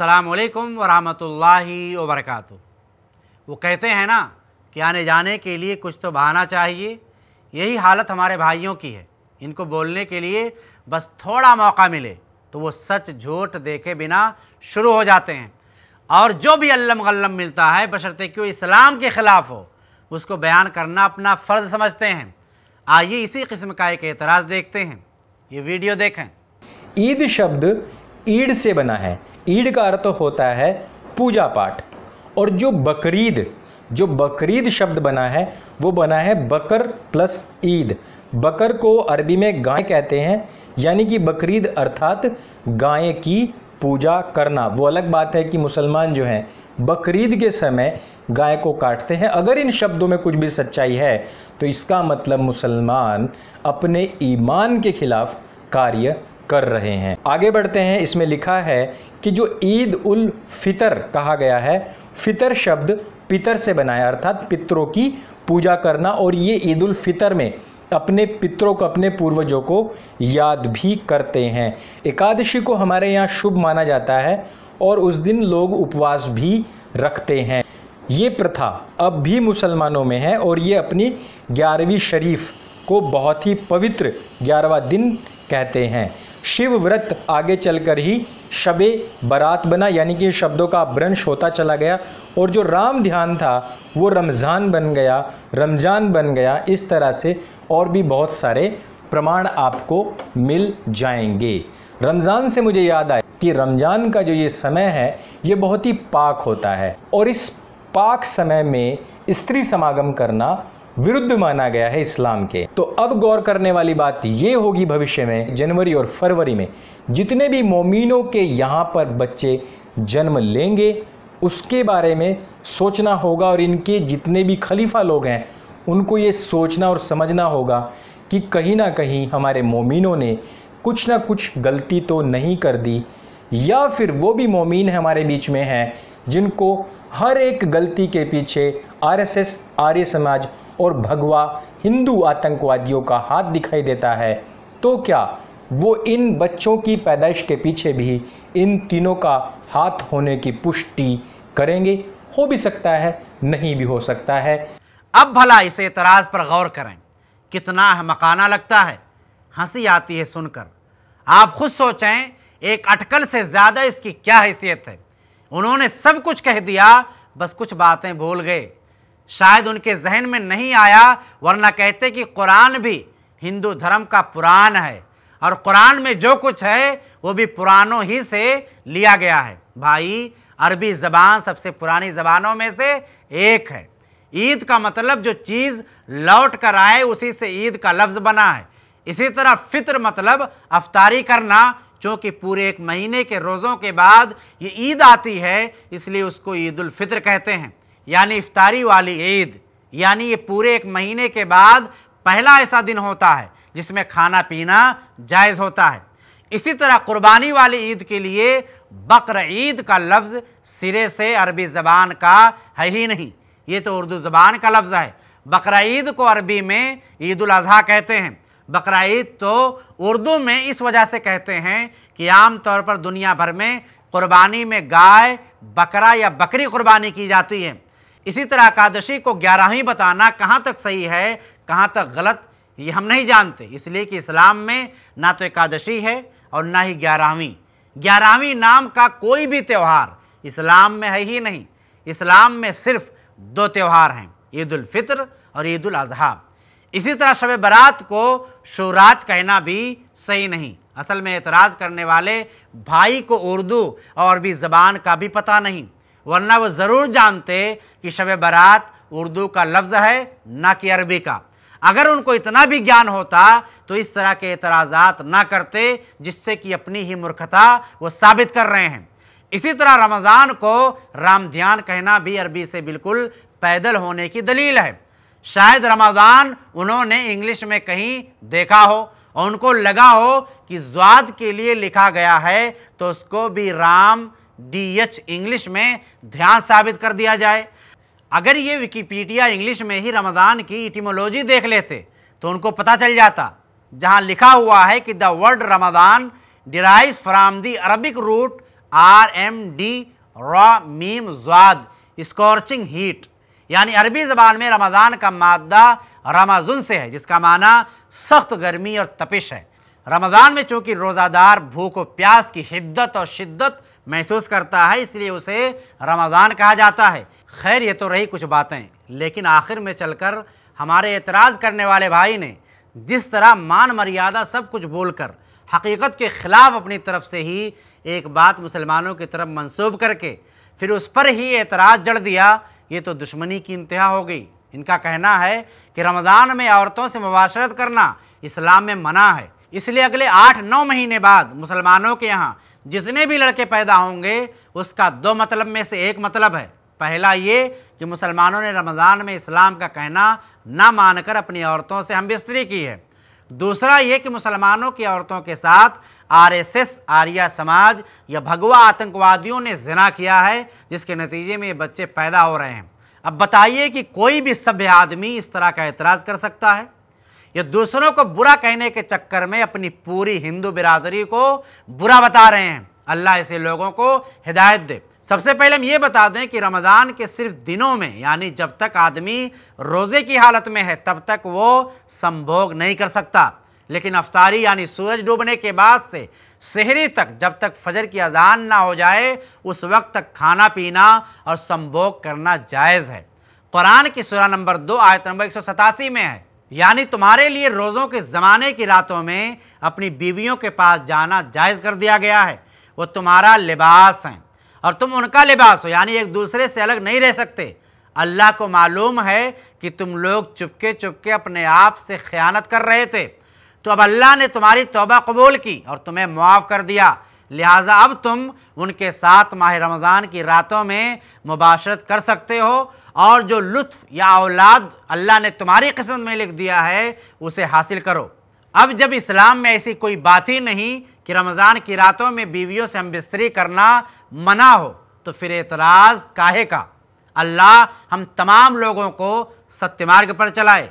असलकम वरहमतुल्लाहि वरक़ वो कहते हैं ना कि आने जाने के लिए कुछ तो बहाना चाहिए यही हालत हमारे भाइयों की है इनको बोलने के लिए बस थोड़ा मौका मिले तो वो सच झूठ देखे बिना शुरू हो जाते हैं और जो भी अल्लम गल्लम मिलता है बशर्ते कि इस्लाम के ख़िलाफ़ हो उसको बयान करना अपना फ़र्ज समझते हैं आइए इसी किस्म का एक एतराज़ देखते हैं ये वीडियो देखें ईद शब्द ईड से बना है ईद का अर्थ होता है पूजा पाठ और जो बकरीद जो बकरीद शब्द बना है वो बना है बकर प्लस ईद बकर को अरबी में गाय कहते हैं यानी कि बकरीद अर्थात गाय की पूजा करना वो अलग बात है कि मुसलमान जो हैं बकरीद के समय गाय को काटते हैं अगर इन शब्दों में कुछ भी सच्चाई है तो इसका मतलब मुसलमान अपने ईमान के खिलाफ कार्य कर रहे हैं आगे बढ़ते हैं इसमें लिखा है कि जो ईद उल फितर कहा गया है फितर शब्द पितर से बनाया अर्थात पितरों की पूजा करना और ये ईद उल फितर में अपने पितरों को अपने पूर्वजों को याद भी करते हैं एकादशी को हमारे यहाँ शुभ माना जाता है और उस दिन लोग उपवास भी रखते हैं ये प्रथा अब भी मुसलमानों में है और ये अपनी ग्यारहवीं शरीफ को बहुत ही पवित्र ग्यारहवा दिन कहते हैं शिव व्रत आगे चलकर ही शबे बरात बना यानी कि शब्दों का भ्रंश होता चला गया और जो राम ध्यान था वो रमज़ान बन गया रमज़ान बन गया इस तरह से और भी बहुत सारे प्रमाण आपको मिल जाएंगे रमज़ान से मुझे याद आया कि रमज़ान का जो ये समय है ये बहुत ही पाक होता है और इस पाक समय में स्त्री समागम करना विरुद्ध माना गया है इस्लाम के तो अब गौर करने वाली बात ये होगी भविष्य में जनवरी और फरवरी में जितने भी मोमिनों के यहाँ पर बच्चे जन्म लेंगे उसके बारे में सोचना होगा और इनके जितने भी खलीफा लोग हैं उनको ये सोचना और समझना होगा कि कहीं ना कहीं हमारे मोमिनों ने कुछ ना कुछ गलती तो नहीं कर दी या फिर वो भी मोमिन हमारे बीच में हैं जिनको हर एक गलती के पीछे आरएसएस आर्य समाज और भगवा हिंदू आतंकवादियों का हाथ दिखाई देता है तो क्या वो इन बच्चों की पैदाइश के पीछे भी इन तीनों का हाथ होने की पुष्टि करेंगे हो भी सकता है नहीं भी हो सकता है अब भला इस एतराज़ पर गौर करें कितना मकाना लगता है हंसी आती है सुनकर आप खुद सोचें एक अटकल से ज़्यादा इसकी क्या हैसियत है उन्होंने सब कुछ कह दिया बस कुछ बातें भूल गए शायद उनके जहन में नहीं आया वरना कहते कि कुरान भी हिंदू धर्म का पुराण है और कुरान में जो कुछ है वो भी पुरानों ही से लिया गया है भाई अरबी ज़बान सबसे पुरानी ज़बानों में से एक है ईद का मतलब जो चीज़ लौट कर आए उसी से ईद का लफ्ज़ बना है इसी तरह फित्र मतलब अफतारी करना चूँकि पूरे एक महीने के रोज़ों के बाद ये ईद आती है इसलिए उसको ईद कहते हैं यानी इफ्तारी वाली ईद यानी ये पूरे एक महीने के बाद पहला ऐसा दिन होता है जिसमें खाना पीना जायज़ होता है इसी तरह कुर्बानी वाली ईद के लिए बकर ईद का लफ्ज़ सिरे से अरबी ज़बान का है ही नहीं ये तो उर्दू ज़बान का लफ्ज़ है बकर ईद को अरबी में ईद अजी कहते हैं बकर तो उर्दू में इस वजह से कहते हैं कि आमतौर पर दुनिया भर में कुर्बानी में गाय बकरा या बकरी कुर्बानी की जाती है इसी तरह एकादशी को ग्यारहवीं बताना कहाँ तक सही है कहाँ तक गलत ये हम नहीं जानते इसलिए कि इस्लाम में ना तो एकादशी है और ना ही ग्यारहवीं ग्यारहवीं नाम का कोई भी त्यौहार इस्लाम में है ही नहीं इस्लाम में सिर्फ दो त्यौहार हैं ईद उल फितर और ईद उल अजहा इसी तरह शब बरात को शोरात कहना भी सही नहीं असल में एतराज़ करने वाले भाई को उर्दू और भी ज़बान का भी पता नहीं वरना वो ज़रूर जानते कि शब बरात उर्दू का लफ्ज़ है ना कि अरबी का अगर उनको इतना भी ज्ञान होता तो इस तरह के एतराज़ात ना करते जिससे कि अपनी ही मूर्खता वो साबित कर रहे हैं इसी तरह रमज़ान को रामध्यान कहना भी अरबी से बिल्कुल पैदल होने की दलील है शायद रमज़ान उन्होंने इंग्लिश में कहीं देखा हो और उनको लगा हो कि ज्वाद के लिए लिखा गया है तो उसको भी राम डी एच इंग्लिश में ध्यान साबित कर दिया जाए अगर ये विकीपीडिया इंग्लिश में ही रमज़ान की इटिमोलॉजी देख लेते तो उनको पता चल जाता जहाँ लिखा हुआ है कि the word Ramzan derives from the Arabic root R M D रॉ मीम ज्वाद स्कॉर्चिंग हीट यानी अरबी ज़बान में रमज़ान का मादा रमाजुन से है जिसका माना सख्त गर्मी और तपिश है रमज़ान में चूँकि रोज़ादार भूख और प्यास की हिद्दत और शिद्दत महसूस करता है इसलिए उसे रमज़ान कहा जाता है खैर ये तो रही कुछ बातें लेकिन आखिर में चलकर हमारे एतराज़ करने वाले भाई ने जिस तरह मान मर्यादा सब कुछ बोलकर हकीकत के ख़िलाफ़ अपनी तरफ से ही एक बात मुसलमानों की तरफ मंसूब करके फिर उस पर ही एतराज़ जड़ दिया ये तो दुश्मनी की इंतहा हो गई इनका कहना है कि रमज़ान में औरतों से मुबाशरत करना इस्लाम में मना है इसलिए अगले आठ नौ महीने बाद मुसलमानों के यहाँ जितने भी लड़के पैदा होंगे उसका दो मतलब में से एक मतलब है पहला ये कि मुसलमानों ने रमज़ान में इस्लाम का कहना ना मानकर अपनी औरतों से हम बिस्तरी की है दूसरा ये कि मुसलमानों की औरतों के साथ आरएसएस आर्या समाज या भगवा आतंकवादियों ने जना किया है जिसके नतीजे में ये बच्चे पैदा हो रहे हैं अब बताइए कि कोई भी सभ्य आदमी इस तरह का एतराज़ कर सकता है या दूसरों को बुरा कहने के चक्कर में अपनी पूरी हिंदू बिरादरी को बुरा बता रहे हैं अल्लाह ऐसे लोगों को हिदायत दे सबसे पहले हम ये बता दें कि रमज़ान के सिर्फ दिनों में यानी जब तक आदमी रोज़े की हालत में है तब तक वो संभोग नहीं कर सकता लेकिन अफ्तारी यानी सूरज डूबने के बाद से शहरी तक जब तक फजर की अजान ना हो जाए उस वक्त तक खाना पीना और संभोग करना जायज़ है कुरान की सुरा नंबर दो आयत नंबर एक में है यानी तुम्हारे लिए रोज़ों के ज़माने की रातों में अपनी बीवियों के पास जाना जायज़ कर दिया गया है वो तुम्हारा लिबास हैं और तुम उनका लिबास हो यानी एक दूसरे से अलग नहीं रह सकते अल्लाह को मालूम है कि तुम लोग चुपके चुपके अपने आप से ख़यानत कर रहे थे तो अब अल्लाह ने तुम्हारी तोबा कबूल की और तुम्हें मुआफ़ कर दिया लिहाजा अब तुम उनके साथ माह रमज़ान की रातों में मुबाशरत कर सकते हो और जो लुत्फ़ या औलाद अल्लाह ने तुम्हारी किस्मत में लिख दिया है उसे हासिल करो अब जब इस्लाम में ऐसी कोई बात ही नहीं कि रमज़ान की रातों में बीवियों से हम बिस्तरी करना मना हो तो फिर एतराज़ काहे का अल्लाह हम तमाम लोगों को सत्य मार्ग पर चलाए